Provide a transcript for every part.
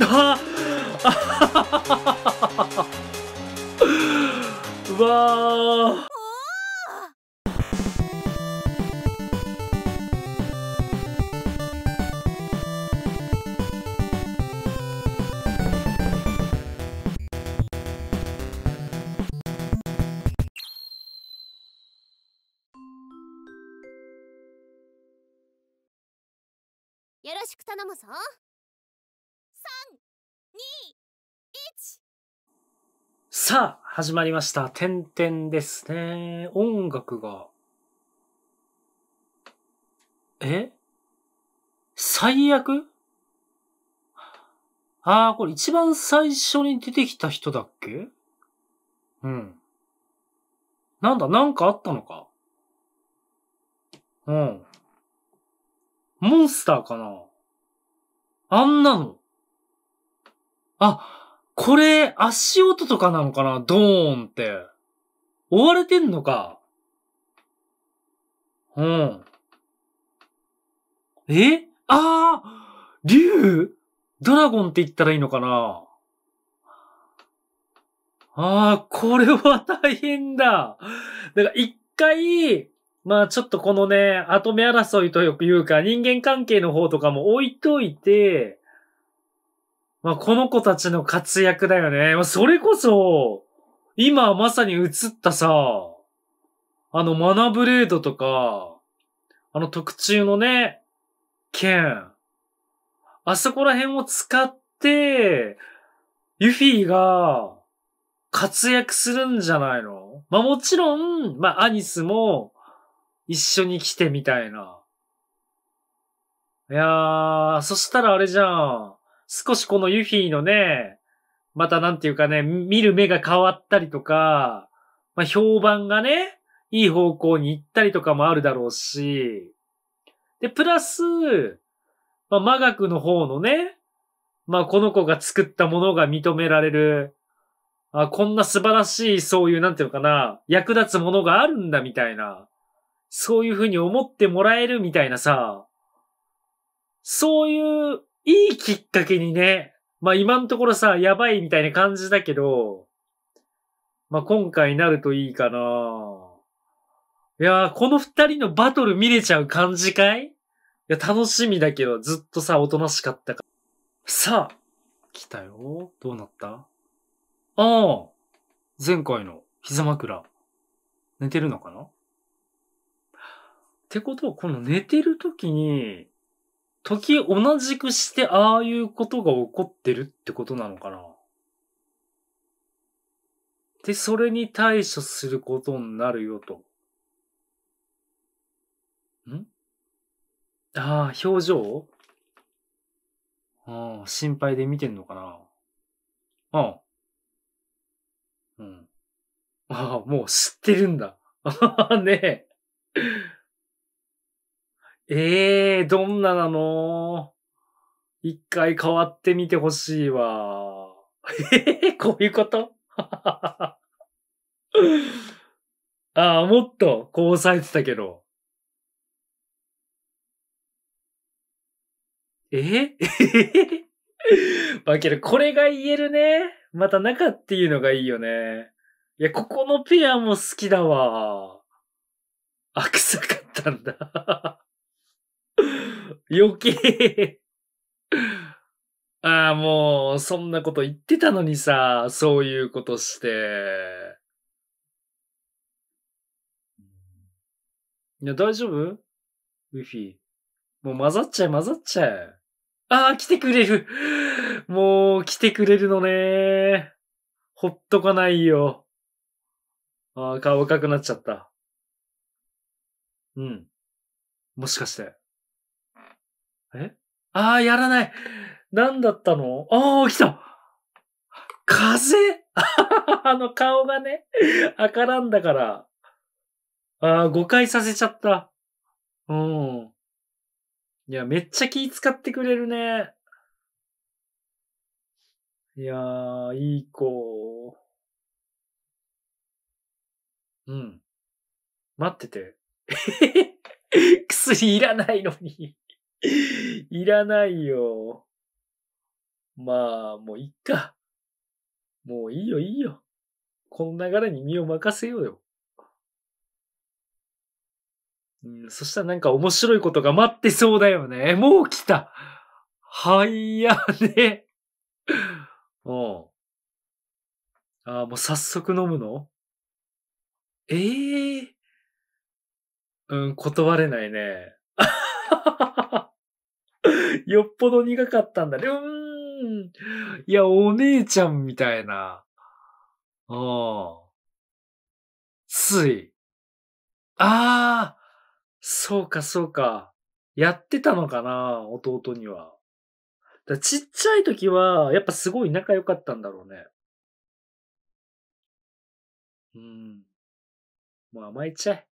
あ始まりました。点々ですね。音楽が。え最悪ああ、これ一番最初に出てきた人だっけうん。なんだ、なんかあったのかうん。モンスターかなあんなの。あ、これ、足音とかなのかなドーンって。追われてんのか。うん。えああ竜ドラゴンって言ったらいいのかなああ、これは大変だ。だから一回、まあちょっとこのね、後目争いというか人間関係の方とかも置いといて、まあ、この子たちの活躍だよね。まあ、それこそ、今まさに映ったさ、あの、マナブレードとか、あの特注のね、剣。あそこら辺を使って、ユフィが活躍するんじゃないのまあもちろん、まあアニスも一緒に来てみたいな。いやー、そしたらあれじゃん。少しこのユフィのね、またなんていうかね、見る目が変わったりとか、まあ、評判がね、いい方向に行ったりとかもあるだろうし、で、プラス、まあ、魔学の方のね、まあ、この子が作ったものが認められる、あ、こんな素晴らしい、そういう、なんていうのかな、役立つものがあるんだ、みたいな。そういうふうに思ってもらえる、みたいなさ、そういういいきっかけにね、まあ今のところさ、やばいみたいな感じだけど、まあ今回なるといいかな。いやー、この二人のバトル見れちゃう感じかいいや、楽しみだけど、ずっとさ、おとなしかったかさあ、来たよ。どうなったああ、前回の膝枕。寝てるのかなってことは、この寝てる時に、時同じくしてああいうことが起こってるってことなのかなで、それに対処することになるよと。んああ、表情ああ、心配で見てんのかなああ。うん。ああ、もう知ってるんだ。ああ、ねえ。ええー、どんななの一回変わってみてほしいわ。ええー、こういうこと ああ、もっとこう抑えてたけど。ええわ けど、これが言えるね。また中っていうのがいいよね。いや、ここのペアも好きだわ。あ、臭かったんだ。余計 ああ、もう、そんなこと言ってたのにさ、そういうことして。いや、大丈夫ウィフィ。もう混ざっちゃえ、混ざっちゃえ。ああ、来てくれる。もう、来てくれるのね。ほっとかないよ。ああ、顔赤くなっちゃった。うん。もしかして。えああ、やらない。なんだったのああ、来た風 あの顔がね、赤らんだから。ああ、誤解させちゃった。うん。いや、めっちゃ気使ってくれるね。いやー、いい子。うん。待ってて。薬いらないのに いらないよ。まあ、もういっか。もういいよ、いいよ。この流れに身を任せようよ。うん、そしたらなんか面白いことが待ってそうだよね。もう来た。はいやね。うん。ああ、もう早速飲むのええー、うん、断れないね。よっぽど苦かったんだね。うーん。いや、お姉ちゃんみたいな。ああ。つい。ああ。そうか、そうか。やってたのかな、弟には。だちっちゃい時は、やっぱすごい仲良かったんだろうね。うん。もう甘えちゃえ。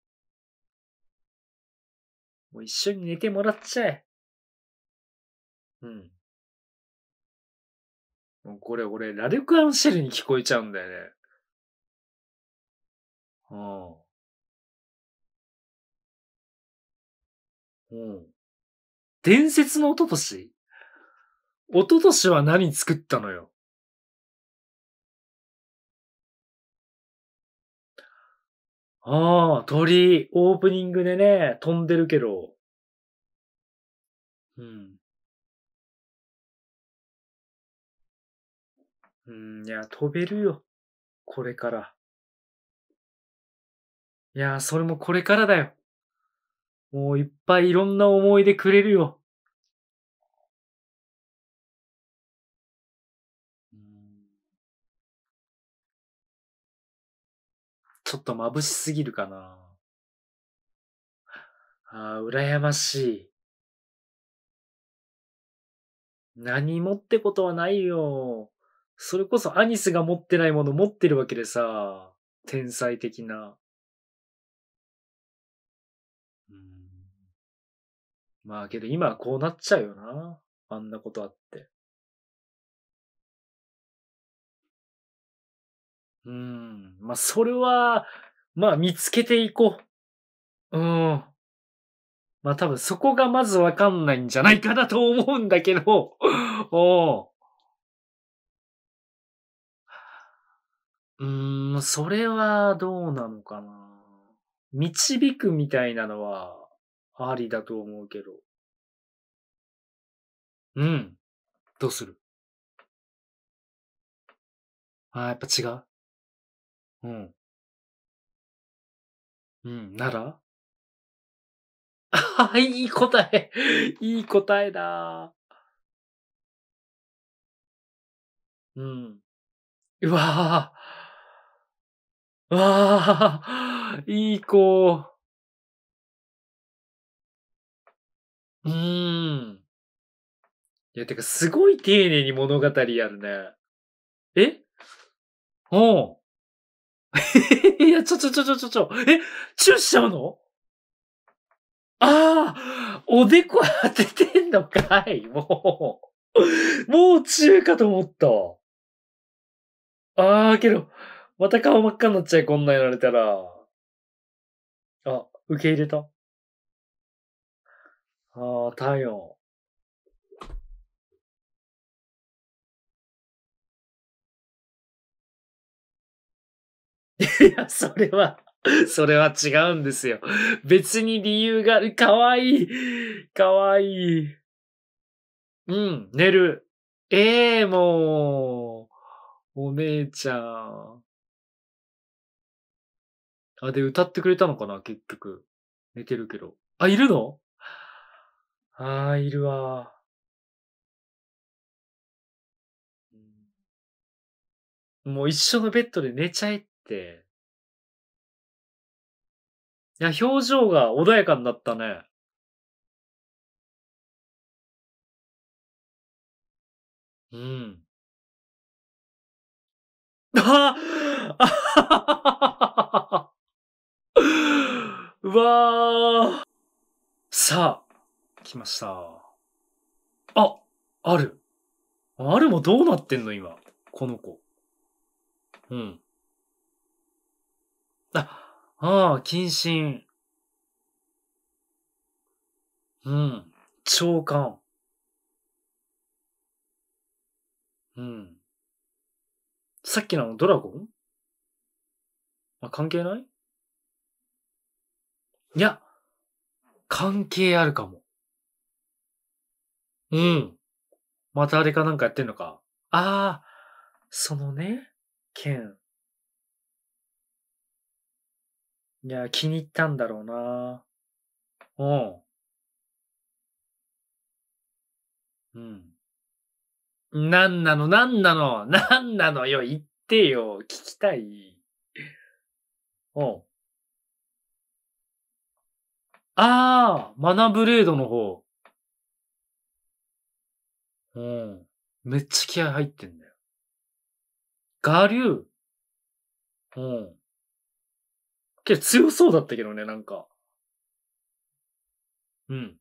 もう一緒に寝てもらっちゃえ。うん。これ俺、ラルクアンシェルに聞こえちゃうんだよね。うん。うん。伝説のおととしおととしは何作ったのよ。ああ、鳥、オープニングでね、飛んでるけど。うん。うん、いや、飛べるよ。これから。いや、それもこれからだよ。もういっぱいいろんな思い出くれるよ。ちょっと眩しすぎるかな。ああ、羨ましい。何もってことはないよ。それこそアニスが持ってないもの持ってるわけでさ、天才的な。うん、まあけど今はこうなっちゃうよな。あんなことあって。うん。まあそれは、まあ見つけていこう。うん。まあ多分そこがまずわかんないんじゃないかなと思うんだけど、おうーん、それはどうなのかな。導くみたいなのは、ありだと思うけど。うん。どうするあー、やっぱ違ううん。うん、ならああ、いい答え。いい答えだ。うん。うわあ。わあ、いい子。うーん。いや、てか、すごい丁寧に物語やるね。えおう。いや、ちょちょちょちょちょちょ。えチューしちゃうのああ、おでこ当ててんのかい、もう。もう中かと思った。ああ、けど、また顔真っ赤になっちゃい、こんなんやられたら。あ、受け入れた。ああ、太陽。いや、それはそれは違うんですよ。別に理由がある。かわいい。かわいい。うん、寝る。ええー、もう。お姉ちゃん。あ、で、歌ってくれたのかな、結局。寝てるけど。あ、いるのあー、いるわもう一緒のベッドで寝ちゃえって。いや、表情が穏やかになったね。うん。ああうわー。さあ、来ました。あ、ある。あるもどうなってんの今。この子。うん。あ、ああ、謹慎。うん。長官。うん。さっきのドラゴンあ、関係ないいや、関係あるかも。うん。またあれかなんかやってんのか。ああ、そのね、剣。いや、気に入ったんだろうな。うん。うん。なんなの、なんなの、なんなのよ、言ってよ、聞きたい。うん。ああ、マナブレードの方。うん。めっちゃ気合入ってんだよ。我流。うん。けど強そうだったけどね、なんか。うん。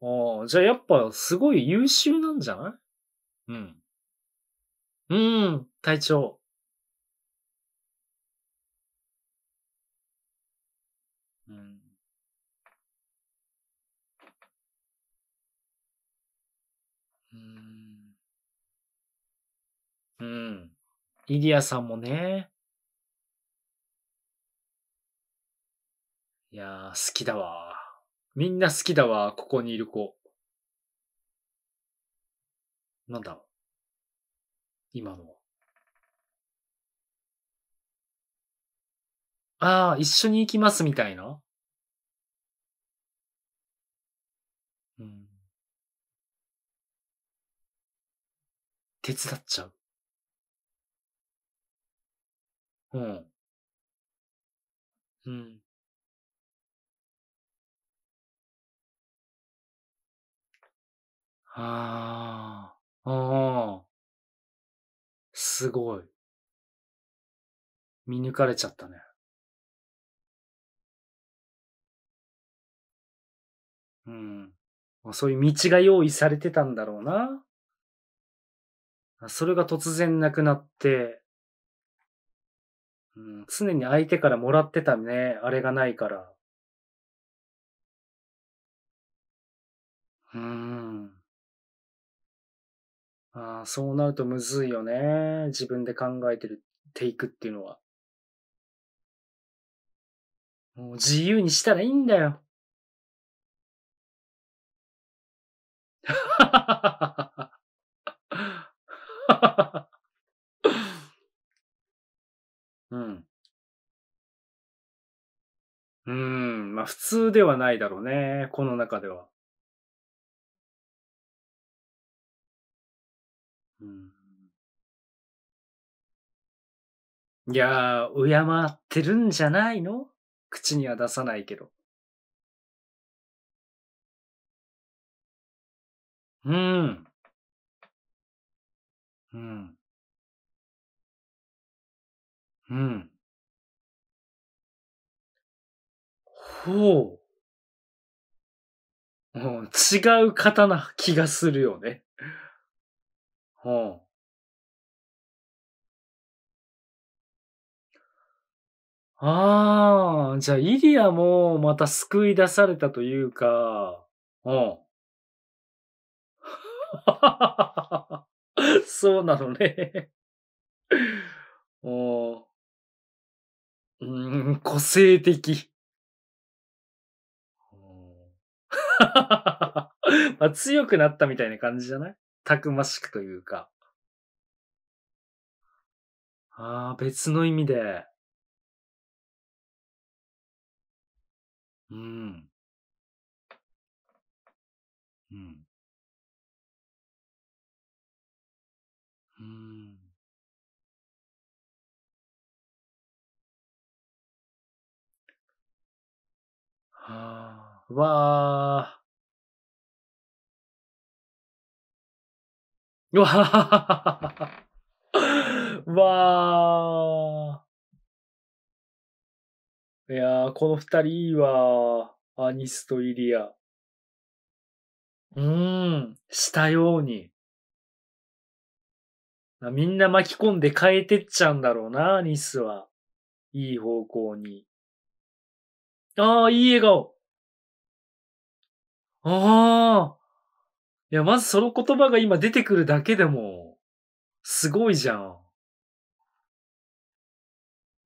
ああ、じゃあやっぱすごい優秀なんじゃないうん。うん、隊長。うん。イディアさんもね。いやー、好きだわ。みんな好きだわ、ここにいる子。なんだろう。今の。ああ、一緒に行きますみたいな。うん。手伝っちゃう。うん。うん。ああ、ああ、すごい。見抜かれちゃったね。うん。まあ、そういう道が用意されてたんだろうな。それが突然なくなって、うん、常に相手からもらってたね、あれがないから。うーん。ああ、そうなるとむずいよね。自分で考えてる、ていくっていうのは。もう自由にしたらいいんだよ。うん、まあ普通ではないだろうね、この中では。うん。いやー、敬ってるんじゃないの口には出さないけど。うん。うん。うん。ほう。うん、違う方な気がするよね。うん。ああ、じゃあ、イリアもまた救い出されたというか、うん。そうなのねうん、個性的 まあ強くなったみたいな感じじゃないたくましくというか。ああ、別の意味で。うん。うん。うん。はあ。わー。わははははわー。いやー、この二人いいわー。アニスとイリア。うーん、したように。みんな巻き込んで変えてっちゃうんだろうな、アニスは。いい方向に。ああ、いい笑顔。ああ。いや、まずその言葉が今出てくるだけでも、すごいじゃん。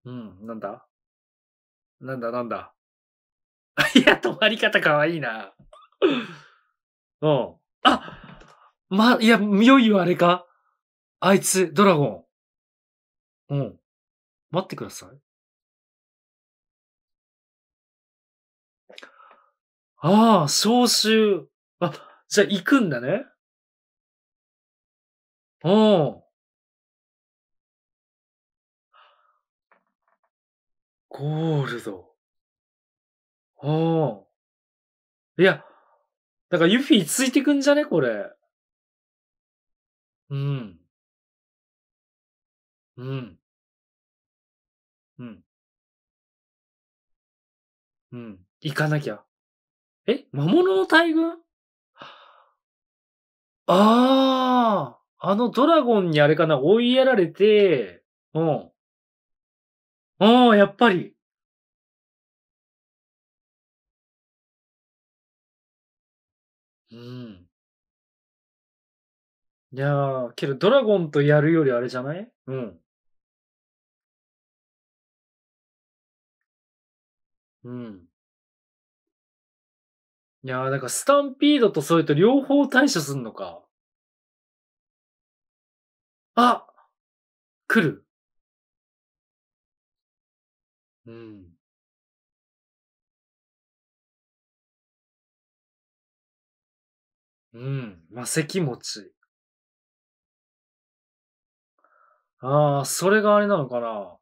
うん、なんだなんだなんだ。いや、止まり方かわいいな。うん。あま、いや、いよいよあれかあいつ、ドラゴン。うん。待ってください。ああ、召集。あ、じゃあ行くんだね。おお。ゴールド。ああ。いや、だからユフィついてくんじゃねこれ。うん。うん。うん。うん。行かなきゃ。え魔物の大群ああ、あのドラゴンにあれかな、追いやられて、うん。うん、やっぱり。うん。いやー、けどドラゴンとやるよりあれじゃないうん。うん。いやー、んかスタンピードとそれと両方対処すんのか。あ来るうん。うん。まあ、石持ち。ああ、それがあれなのかな。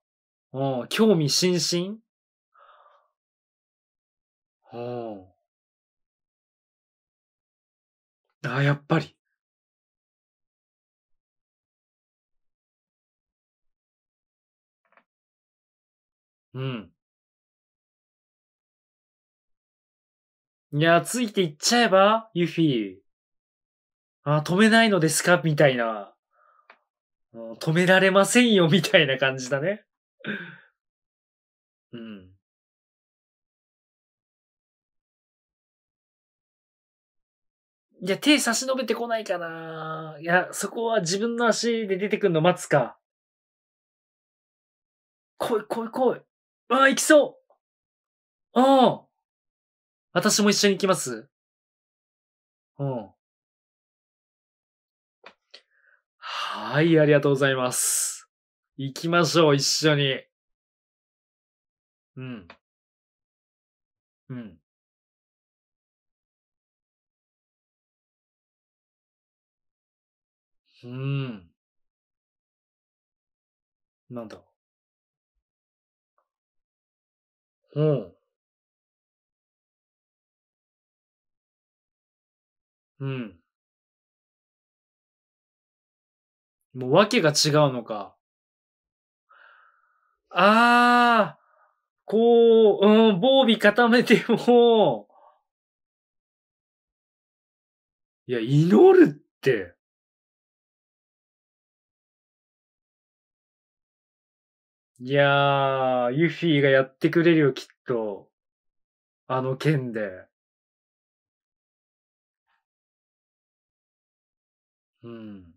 うん。興味津々うん。ああ、やっぱり。うん。いや、ついていっちゃえば、ユフィ。あ、止めないのですかみたいな。止められませんよ、みたいな感じだね。うん。いや、手差し伸べてこないかな。いや、そこは自分の足で出てくるの待つか。来い来い来い。ああ、行きそうああ私も一緒に行きますうん。はい、ありがとうございます。行きましょう、一緒に。うん。うん。うーん。なんだろう。うん。うん。もう訳が違うのか。ああ、こう、うん、防備固めても、いや、祈るって。いやー、ユフィがやってくれるよ、きっと。あの件で。うん。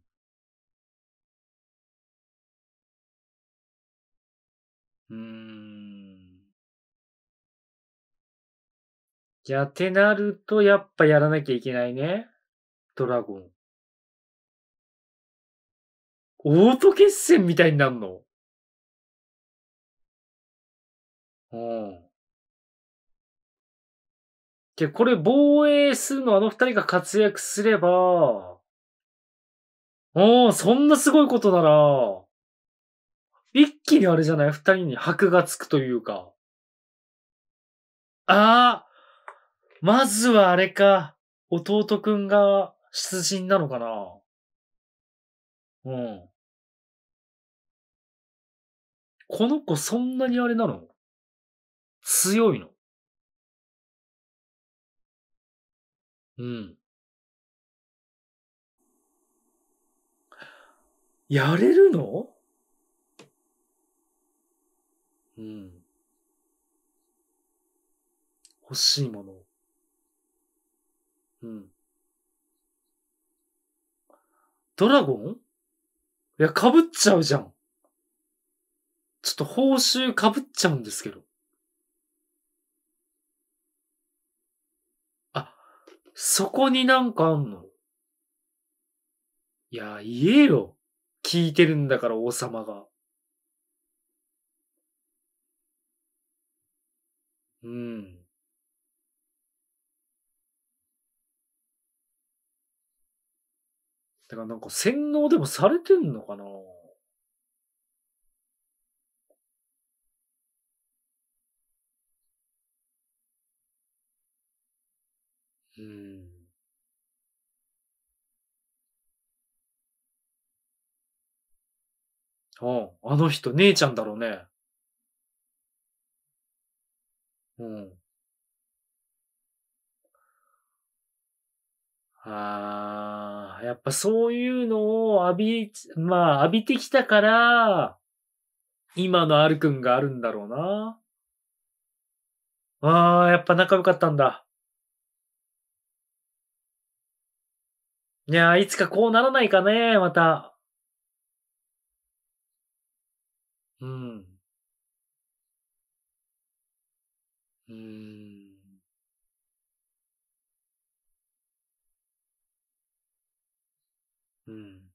うーん。じゃ、てなると、やっぱやらなきゃいけないね。ドラゴン。オート決戦みたいになんのうん。けこれ防衛するのあの二人が活躍すれば、うん、そんなすごいことなら、一気にあれじゃない二人に箔がつくというか。ああまずはあれか。弟くんが出陣なのかなうん。この子そんなにあれなの強いの。うん。やれるのうん。欲しいもの。うん。ドラゴンいや、被っちゃうじゃん。ちょっと報酬被っちゃうんですけど。そこになんかあんのいや、言えよ。聞いてるんだから王様が。うん。だからなんか洗脳でもされてんのかなうん。ああ、あの人、姉ちゃんだろうね。うん。ああ、やっぱそういうのを浴び、まあ浴びてきたから、今のあるくんがあるんだろうな。ああ、やっぱ仲良かったんだ。いやー、いつかこうならないかね、また。うん。うーん。うん。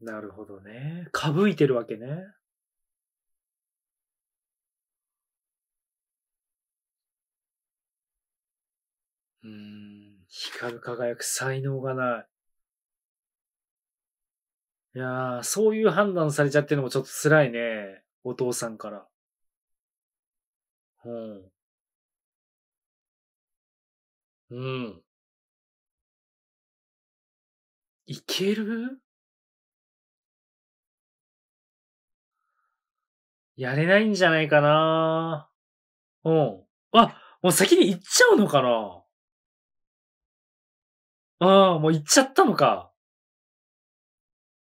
なるほどね。かぶいてるわけね。うん、光る輝く才能がない。いやー、そういう判断されちゃってるのもちょっと辛いね。お父さんから。うん。うん。いけるやれないんじゃないかなうん。あ、もう先に行っちゃうのかなああ、もう行っちゃったのか。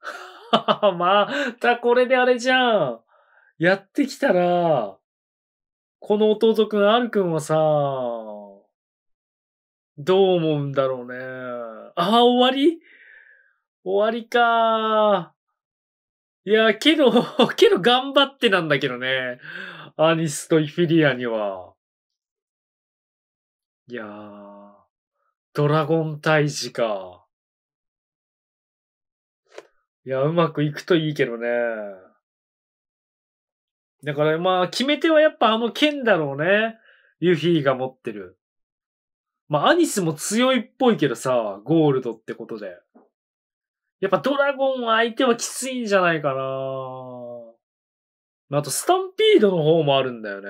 またこれであれじゃん。やってきたら、この弟くん、あるくんはさ、どう思うんだろうね。ああ、終わり終わりかいや、けど、けど頑張ってなんだけどね。アニスとイフィリアには。いやー。ドラゴン退治か。いや、うまくいくといいけどね。だからまあ、決め手はやっぱあの剣だろうね。ユフィが持ってる。まあ、アニスも強いっぽいけどさ、ゴールドってことで。やっぱドラゴン相手はきついんじゃないかな。あと、スタンピードの方もあるんだよね。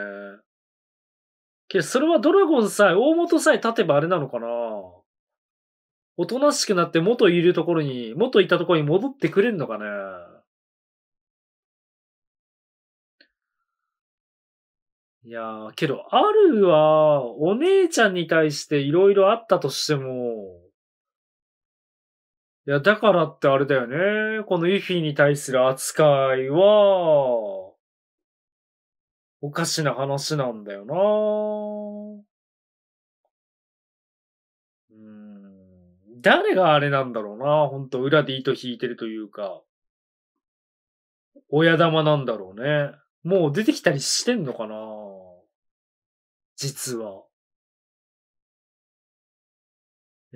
けど、それはドラゴンさえ、大元さえ立てばあれなのかなおとなしくなって元いるところに、元いたところに戻ってくれるのかねいやー、けど、あるは、お姉ちゃんに対して色々あったとしても、いや、だからってあれだよね。このユフィに対する扱いは、おかしな話なんだよなうん。誰があれなんだろうな本当裏で糸引いてるというか。親玉なんだろうね。もう出てきたりしてんのかな実は。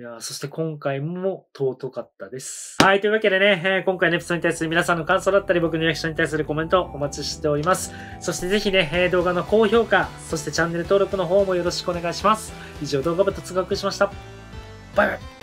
いやそして今回も尊かったです。はい、というわけでね、えー、今回のエピソードに対する皆さんの感想だったり、僕のリアクションに対するコメントお待ちしております。そしてぜひね、えー、動画の高評価、そしてチャンネル登録の方もよろしくお願いします。以上、動画部と通学しました。バイバイ